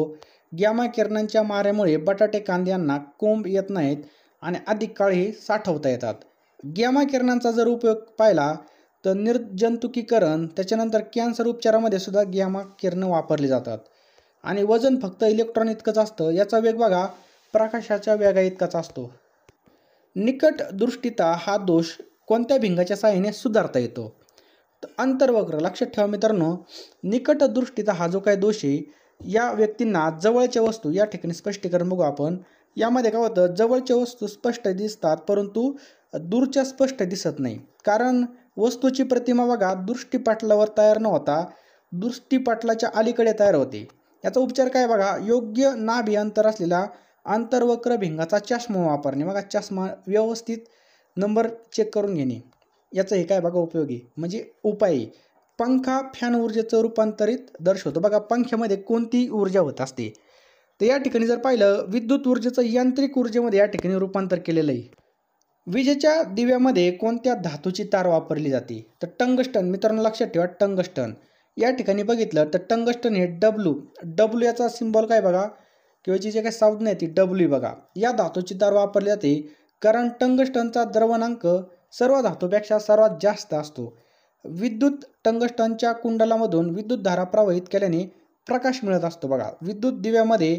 ग्यामा किरणांच्या माऱ्यामुळे बटाटे कांद्यांना कोंब येत नाहीत आणि अधिक काळ हे साठवता येतात गॅमा किरणांचा जर उपयोग पाहिला तर निर्जंतुकीकरण त्याच्यानंतर कॅन्सर उपचारामध्ये सुद्धा गॅमा किरणं वापरली जातात आणि वजन फक्त इलेक्ट्रॉन इतकंच असतं याचा वेग बघा प्रकाशाच्या वेगा इतकाच असतो निकट दृष्टीता हा दोष कोणत्या भिंगाच्या साहाय्याने सुधारता येतो तर अंतर्वक्र लक्षात ठेवा मित्रांनो निकट दृष्टीचा हा जो काही दोष आहे या व्यक्तींना जवळच्या वस्तू या ठिकाणी स्पष्टीकरण बघू आपण यामध्ये काय होतं जवळच्या वस्तू स्पष्ट दिसतात परंतु दूरच्या स्पष्ट दिसत नाही कारण वस्तूची प्रतिमा बघा दृष्टीपाटलावर तयार न होता दृष्टीपाटलाच्या अलीकडे तयार होते याचा उपचार काय बघा योग्य नाभी अंतर असलेला आंतरवक्र भिंगाचा चष्मा वापरणे बघा चष्मा व्यवस्थित नंबर चेक करून घेणे याचं हे काय बघा उपयोगी म्हणजे उपाय पंखा फॅन ऊर्जेचं रूपांतरित दर्शवतो बघा पंख्यामध्ये कोणती ऊर्जा होत असते तर या ठिकाणी जर पाहिलं विद्युत ऊर्जेचं यांत्रिक ऊर्जेमध्ये या ठिकाणी रूपांतर केलेलं आहे विजेच्या दिव्यामध्ये कोणत्या धातूची तार वापरली जाते तर टंगस्टन मित्रांनो लक्षात ठेवा टंगस्टन या ठिकाणी बघितलं तर टंगस्टन हे डब्ल्यू डब्ल्यू याचा सिम्बॉल काय बघा किंवा जी जे काही साधनं आहे ती डब्ल्यू बघा या धातूची तार वापरली जाते कारण टंगस्टनचा द्रवणांक सर्व धातूपेक्षा सर्वात जास्त असतो विद्युत टंगस्टनच्या कुंडलामधून विद्युत धारा प्रवाहित केल्याने प्रकाश मिळत असतो बघा विद्युत दिव्यामध्ये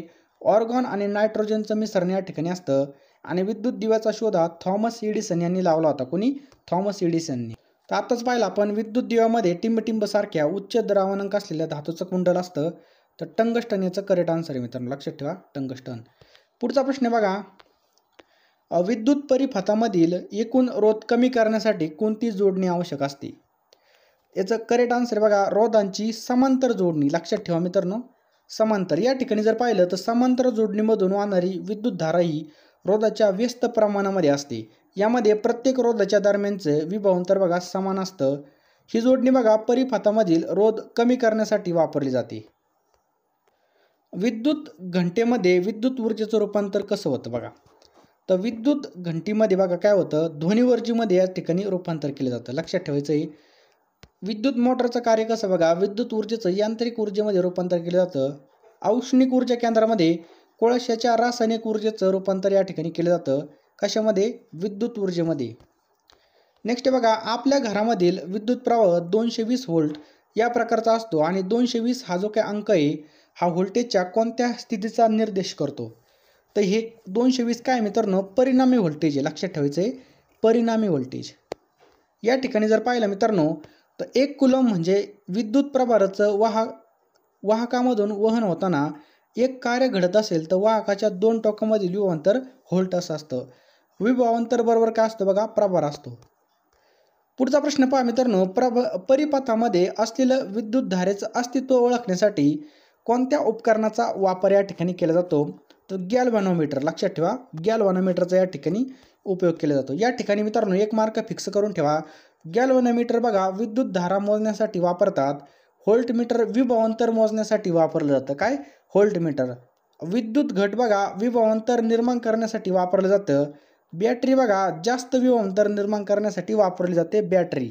ऑर्गॉन आणि नायट्रोजनचं मिश्रण या ठिकाणी असतं आणि विद्युत दिव्याचा शोध हा थॉमस एडिसन यांनी लावला होता कोणी थॉमस एडिसननी तर आताच पाहिला आपण विद्युत दिव्यामध्ये टिंबटिंबसारख्या उच्च द्रावणांक असलेल्या धातूचं कुंडल असतं तर टंगस्टन याचं करेक्ट आन्सर आहे मित्रांनो लक्षात ठेवा टंगस्टन पुढचा प्रश्न बघा विद्युत परिपथामधील एकूण रोध कमी करण्यासाठी कोणती जोडणी आवश्यक असते याचं करेक्ट आन्सर बघा रोधांची समांतर जोडणी लक्षात ठेवा मित्रांनो समांतर या ठिकाणी जर पाहिलं तर समांतर जोडणीमधून वाहणारी विद्युत धारा ही रोधाच्या व्यस्त प्रमाणामध्ये असते यामध्ये प्रत्येक रोधाच्या दरम्यानचे विभावांतर बघा समान असतं ही जोडणी बघा परिपातामधील रोध कमी करण्यासाठी वापरली जाते विद्युत घंटेमध्ये विद्युत ऊर्जेचं रूपांतर कसं होतं बघा तर विद्युत घंटीमध्ये बघा काय होतं ऊर्जेमध्ये या ठिकाणी रूपांतर केलं जातं लक्षात ठेवायचं आहे विद्युत मोटरचं कार्य कसं बघा विद्युत ऊर्जेचं यांत्रिक ऊर्जेमध्ये रूपांतर केलं जातं औष्णिक ऊर्जा केंद्रामध्ये कोळशाच्या रासायनिक ऊर्जेचं रूपांतर या ठिकाणी केलं जातं कशामध्ये विद्युत ऊर्जेमध्ये नेक्स्ट बघा आपल्या घरामधील विद्युत प्रवाह दोनशे वीस व्होल्ट या प्रकारचा असतो आणि दोनशे वीस हा जो काय अंक आहे हा व्होल्टेजच्या कोणत्या स्थितीचा निर्देश करतो तर हे दोनशे वीस काय मित्रांनो परिणामी व्होल्टेज आहे लक्षात ठेवायचं आहे परिणामी व्होल्टेज या ठिकाणी जर पाहिलं मित्रांनो तर एक कुलम म्हणजे विद्युत प्रभाराचं वाह वाहकामधून वहन होताना एक कार्य घडत असेल तर वाहकाच्या दोन टोकामधील विभावांतर होल्ट असं असतं विभावांतर बरोबर काय असतं बघा प्रभार असतो पुढचा प्रश्न पहा मित्रांनो प्रभ परिपथामध्ये असलेलं विद्युत धारेचं अस्तित्व ओळखण्यासाठी कोणत्या उपकरणाचा वापर या ठिकाणी केला जातो तर व्हॅनोमीटर लक्षात ठेवा व्हॅनोमीटरचा या ठिकाणी उपयोग केला जातो या ठिकाणी मित्रांनो एक मार्क फिक्स करून ठेवा व्हॅनोमीटर बघा विद्युत धारा मोजण्यासाठी वापरतात व्होल्टमीटर विभवांतर मोजण्यासाठी वापरलं जातं काय व्होल्टमीटर विद्युत घट बघा विभवांतर निर्माण करण्यासाठी वापरलं जातं बॅटरी बघा जास्त विभवांतर निर्माण करण्यासाठी वापरली जाते बॅटरी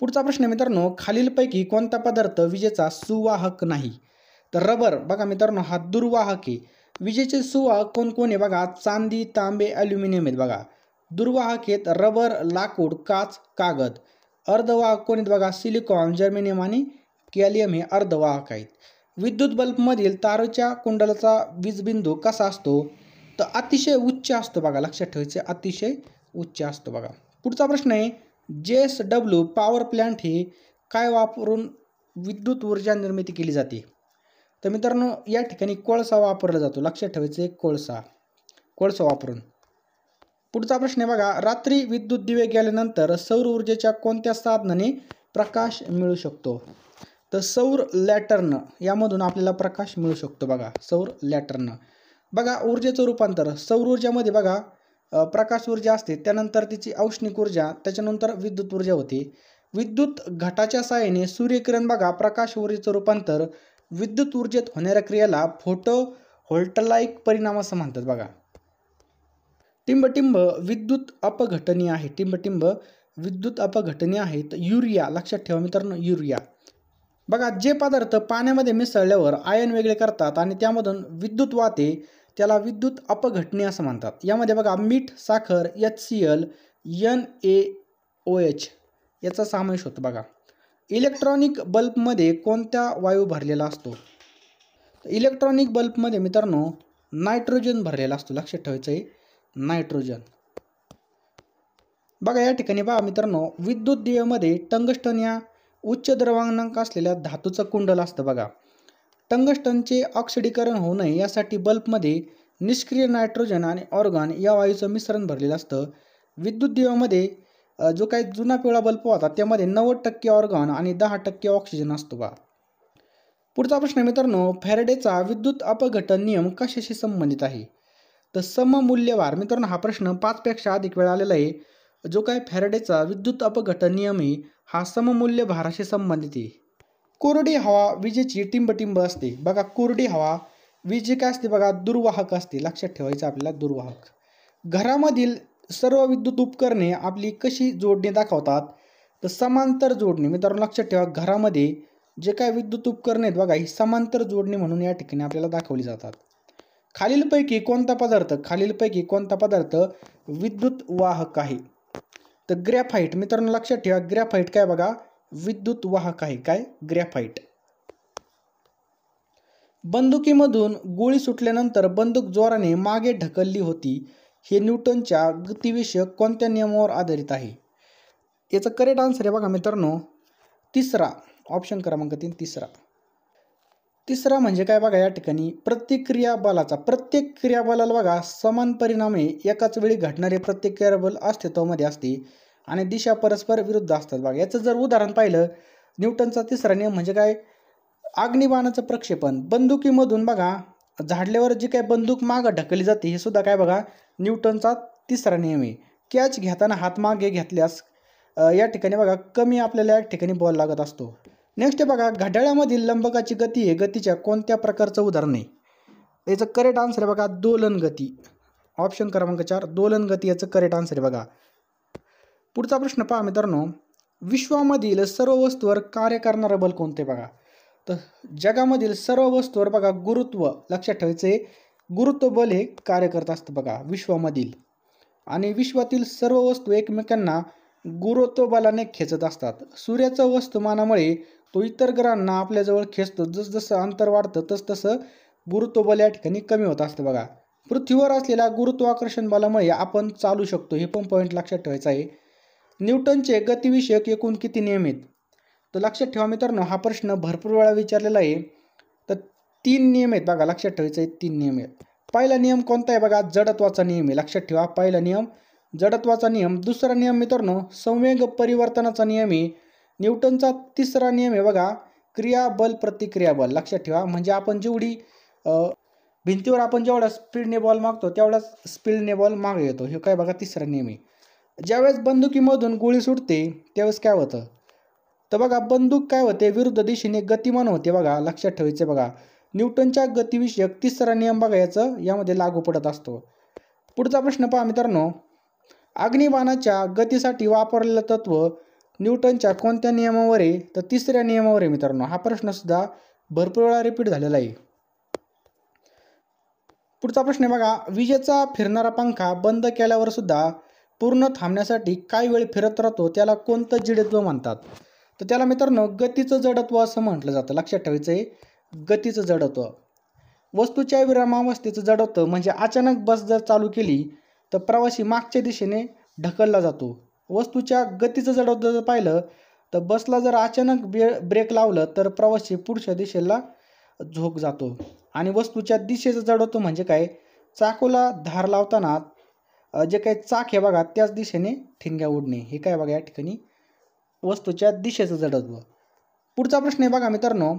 पुढचा प्रश्न मित्रांनो खालीलपैकी कोणता पदार्थ विजेचा सुवाहक नाही तर रबर बघा मित्रांनो हा दुर्वाहक आहे विजेचे सुवाहक कोणकोण आहे बघा चांदी तांबे अल्युमिनियम आहेत बघा दुर्वाहक आहेत रबर लाकूड काच कागद अर्धवाहक कोण आहेत बघा सिलिकॉन जर्मेनियम आणि कॅलियम हे अर्धवाहक आहेत विद्युत बल्बमधील तारेच्या कुंडलाचा वीजबिंदू कसा असतो तर अतिशय उच्च असतो बघा लक्षात ठेवायचं अतिशय उच्च असतो बघा पुढचा प्रश्न आहे जे एस डब्ल्यू पॉवर प्लांट हे काय वापरून विद्युत ऊर्जा निर्मिती केली जाते तर मित्रांनो या ठिकाणी कोळसा वापरला जातो लक्षात ठेवायचं कोळसा कोळसा वापरून पुढचा प्रश्न आहे बघा रात्री विद्युत दिवे गेल्यानंतर सौर ऊर्जेच्या कोणत्या साधनाने प्रकाश मिळू शकतो तर सौर लॅटर्न यामधून आपल्याला प्रकाश मिळू शकतो बघा सौर लॅटर्न बघा ऊर्जेचं रूपांतर सौर ऊर्जामध्ये बघा प्रकाश ऊर्जा असते त्यानंतर तिची औष्णिक ऊर्जा त्याच्यानंतर विद्युत ऊर्जा होते विद्युत घटाच्या साहाय्याने सूर्यकिरण बघा प्रकाश ऊर्जेचं रूपांतर विद्युत ऊर्जेत होणाऱ्या क्रियेला फोटो होल्टलाईक परिणाम असं म्हणतात बघा टिंबटिंब विद्युत अपघटनी आहे टिंबटिंब विद्युत अपघटनीय आहेत युरिया लक्षात ठेवा मित्रांनो युरिया बघा जे पदार्थ पाण्यामध्ये मिसळल्यावर आयन वेगळे करतात आणि त्यामधून विद्युत वाते त्याला विद्युत अपघटने असं म्हणतात यामध्ये बघा मीठ साखर H C L N A O H याचा समावेश होतो बघा इलेक्ट्रॉनिक बल्बमध्ये कोणत्या वायू भरलेला असतो इलेक्ट्रॉनिक बल्बमध्ये मित्रांनो नायट्रोजन भरलेला असतो लक्षात ठेवायचं आहे नायट्रोजन बघा या ठिकाणी बघा मित्रांनो विद्युत दिवेमध्ये टंगस्टन या उच्च द्रवांक असलेल्या धातूचं कुंडल असतं बघा टंगस्टनचे ऑक्सिडीकरण होऊ नये यासाठी बल्बमध्ये निष्क्रिय नायट्रोजन आणि ऑर्गॉन या वायूचं मिश्रण भरलेलं असतं विद्युत दिवामध्ये जो काही जुना पिवळा बल्ब होता त्यामध्ये नव्वद टक्के ऑर्गॉन आणि दहा टक्के ऑक्सिजन असतो बा पुढचा प्रश्न मित्रांनो फॅरडेचा विद्युत अपघटन नियम कशाशी संबंधित आहे तर सममूल्यवार मित्रांनो हा प्रश्न पाचपेक्षा अधिक वेळा आलेला आहे जो काय फॅरडेचा विद्युत अपघटन नियमे हा सममूल्य भाराशी संबंधित आहे कोरडी हवा विजेची टिंबटिंब असते बघा कोरडी हवा विजे काय असते बघा दुर्वाहक असते लक्षात ठेवायचं आपल्याला दुर्वाहक घरामधील सर्व विद्युत उपकरणे आपली कशी जोडणी दाखवतात तर समांतर जोडणी मित्रांनो लक्षात ठेवा घरामध्ये जे काय विद्युत उपकरणे आहेत बघा ही समांतर जोडणी म्हणून या ठिकाणी आपल्याला दाखवली जातात खालीलपैकी कोणता पदार्थ खालीलपैकी कोणता पदार्थ विद्युत वाहक आहे तर ग्रॅफाईट मित्रांनो लक्षात ठेवा ग्रॅफाईट काय बघा विद्युत वाहक आहे काय ग्रॅफाईट बंदुकीमधून गोळी सुटल्यानंतर बंदूक जोराने मागे ढकलली होती हे न्यूटनच्या गतीविषयक कोणत्या नियमावर आधारित आहे याचा करेक्ट आन्सर आहे बघा मित्रांनो तिसरा ऑप्शन क्रमांक तीन तिसरा तिसरा म्हणजे काय बघा या ठिकाणी प्रतिक्रिया बलाचा प्रत्येक क्रियाबलाला बघा समान परिणामे हे एकाच वेळी घडणारे प्रत्येक क्रियाबल अस्तित्वामध्ये असते आणि दिशा परस्पर विरुद्ध असतात बघा याचं जर उदाहरण पाहिलं न्यूटनचा तिसरा नियम म्हणजे काय अग्निबाणाचं प्रक्षेपण बंदुकीमधून बघा झाडल्यावर जी काय बंदूक मागं ढकलली जाते हे सुद्धा काय बघा न्यूटनचा तिसरा नियम आहे कॅच घेताना हात मागे घेतल्यास या ठिकाणी बघा कमी आपल्याला या ठिकाणी बॉल लागत असतो नेक्स्ट बघा घड्याळामधील लंबकाची गती हे गतीच्या कोणत्या प्रकारचं उदाहरण आहे याचं करेक्ट आन्सर आहे बघा दोलन गती ऑप्शन क्रमांक चार दोलन गती याचं करेक्ट आन्सर आहे बघा पुढचा प्रश्न पहा मित्रांनो विश्वामधील सर्व वस्तूवर कार्य करणारं बल कोणते बघा तर जगामधील सर्व वस्तूवर बघा गुरुत्व लक्षात ठेवायचे गुरुत्व बल हे कार्य करत असतं बघा विश्वामधील आणि विश्वातील सर्व वस्तू एकमेकांना गुरुत्व बलाने खेचत असतात सूर्याचं वस्तुमानामुळे तो इतर ग्रहांना आपल्याजवळ खेचतो जसजसं अंतर वाढतं तसतसं बल या ठिकाणी कमी होत असतं बघा पृथ्वीवर असलेल्या गुरुत्वाकर्षण बलामुळे आपण चालू शकतो हे पण पॉईंट लक्षात ठेवायचं आहे न्यूटनचे गतिविषयक एकूण किती नियम आहेत तर लक्षात ठेवा मित्रांनो हा प्रश्न भरपूर वेळा विचारलेला आहे तर तीन नियम आहेत बघा लक्षात ठेवायचं आहे तीन नियम आहेत पहिला नियम कोणता आहे बघा जडत्वाचा नियम आहे लक्षात ठेवा पहिला नियम जडत्वाचा नियम दुसरा नियम मित्रांनो संवेग परिवर्तनाचा नियम आहे न्यूटनचा तिसरा नियम आहे बघा क्रिया बल प्रतिक्रिया बल लक्षात ठेवा म्हणजे आपण जेवढी भिंतीवर आपण जेवढा स्पीडने बॉल मागतो तेवढाच स्पीडने बॉल मागे येतो हे काय बघा तिसरा नियम आहे ज्यावेळेस बंदुकीमधून गोळी सुटते त्यावेळेस काय होतं तर बघा बंदूक काय होते विरुद्ध दिशेने गतिमान होते बघा लक्षात ठेवायचे बघा न्यूटनच्या गतिविषयक तिसरा नियम बघा याचं यामध्ये लागू पडत असतो पुढचा प्रश्न पहा मित्रांनो अग्निबाणाच्या गतीसाठी वापरलेलं तत्व न्यूटनच्या कोणत्या नियमावर आहे तर तिसऱ्या नियमावर आहे मित्रांनो हा प्रश्नसुद्धा भरपूर वेळा रिपीट झालेला आहे पुढचा प्रश्न आहे बघा विजेचा फिरणारा पंखा बंद केल्यावर सुद्धा पूर्ण थांबण्यासाठी काय वेळ फिरत राहतो त्याला कोणतं जडत्व म्हणतात तर त्याला मित्रांनो गतीचं जडत्व असं म्हटलं जातं लक्षात ठेवायचं आहे गतीचं जडत्व वस्तूच्या विरामावस्थेचं जडत्व म्हणजे अचानक बस जर चालू केली तर प्रवासी मागच्या दिशेने ढकलला जातो वस्तूच्या गतीचं जर जर पाहिलं तर बसला जर अचानक बे ब्रेक लावलं तर प्रवासी पुढच्या दिशेला झोक जातो आणि वस्तूच्या दिशेचं जडवतो म्हणजे काय चाकोला धार लावताना जे काही चाक हे बघा त्याच दिशेने ठिणग्या उडणे हे काय बघा या ठिकाणी वस्तूच्या दिशेचं जडत्व पुढचा प्रश्न आहे बघा मित्रांनो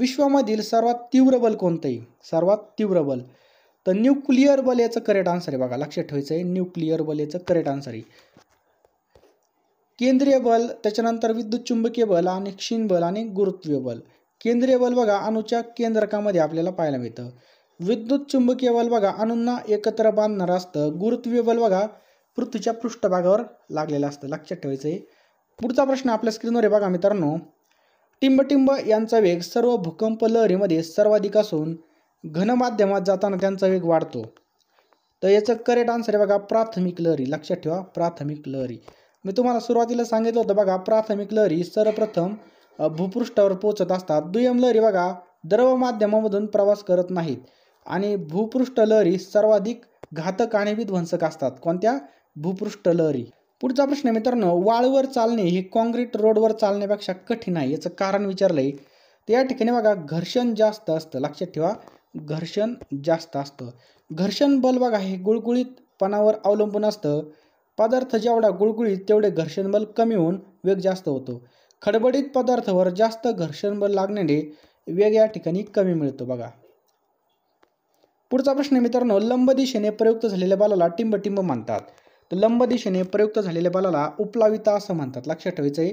विश्वामधील सर्वात तीव्र बल कोणतंही सर्वात तीव्र बल तर न्यूक्लिअर बल याचं करेक्ट आन्सर आहे बघा लक्षात ठेवायचं आहे न्यूक्लिअर बल याचं करेक्ट आन्सर आहे केंद्रीय बल त्याच्यानंतर विद्युत चुंबकीय बल आणि क्षीण बल आणि गुरुत्वीय बल केंद्रीय बल बघा अणूच्या केंद्रकामध्ये आपल्याला पाहायला मिळतं विद्युत चुंबकीय बल बघा अणूंना एकत्र बांधणारं असतं गुरुत्वीय बल बघा पृथ्वीच्या पृष्ठभागावर लागलेलं असतं लक्षात ठेवायचं आहे पुढचा प्रश्न आपल्या स्क्रीनवर आहे बघा मित्रांनो टिंबटिंब यांचा वेग सर्व भूकंप लहरीमध्ये सर्वाधिक असून घनमाध्यमात जाताना त्यांचा वेग वाढतो तर याचं करेक्ट आन्सर आहे बघा प्राथमिक लहरी लक्षात ठेवा प्राथमिक लहरी मी तुम्हाला सुरुवातीला सांगितलं होतं बघा प्राथमिक लहरी सर्वप्रथम भूपृष्ठावर पोचत असतात दुय्यम लहरी बघा द्रव माध्यमामधून प्रवास करत नाहीत आणि भूपृष्ठ लहरी सर्वाधिक घातक आणि विध्वंसक असतात कोणत्या भूपृष्ठ लहरी पुढचा प्रश्न मित्रांनो वाळवर चालणे हे कॉन्क्रीट रोडवर चालण्यापेक्षा कठीण आहे याचं कारण विचारलंय आहे तर या ठिकाणी बघा घर्षण जास्त असतं लक्षात ठेवा घर्षण जास्त असतं घर्षण बल बघा हे गुळगुळीतपणावर अवलंबून असतं पदार्थ जेवढा गुळगुळीत तेवढे बल कमी होऊन वेग जास्त होतो खडबडीत पदार्थावर जास्त बल लागण्याने वेग या ठिकाणी कमी मिळतो बघा पुढचा प्रश्न मित्रांनो लंब दिशेने प्रयुक्त झालेल्या बालाला टिंबटिंब मानतात तर लंब दिशेने प्रयुक्त झालेल्या बालाला उपलाविता असं म्हणतात लक्षात ठेवायचं आहे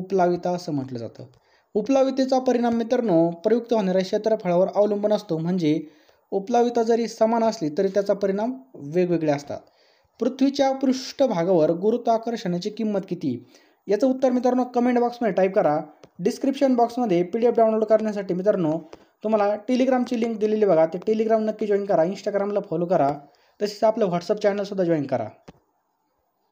उपलाविता असं म्हटलं जातं उपलावितेचा परिणाम मित्रांनो प्रयुक्त होणाऱ्या क्षेत्रफळावर अवलंबून असतो म्हणजे उपलाविता जरी समान असली तरी त्याचा परिणाम वेगवेगळे असतात पृथ्वीच्या पृष्ठभागावर गुरुत्वाकर्षणाची किंमत किती याचं उत्तर मित्रांनो कमेंट बॉक्समध्ये टाईप करा डिस्क्रिप्शन बॉक्समध्ये पी डी एफ डाउनलोड करण्यासाठी मित्रांनो तुम्हाला टेलिग्रामची लिंक दिलेली बघा ते टेलिग्राम नक्की जॉईन करा इंस्टाग्रामला फॉलो करा तसेच आपलं व्हॉट्सअप चॅनलसुद्धा जॉईन करा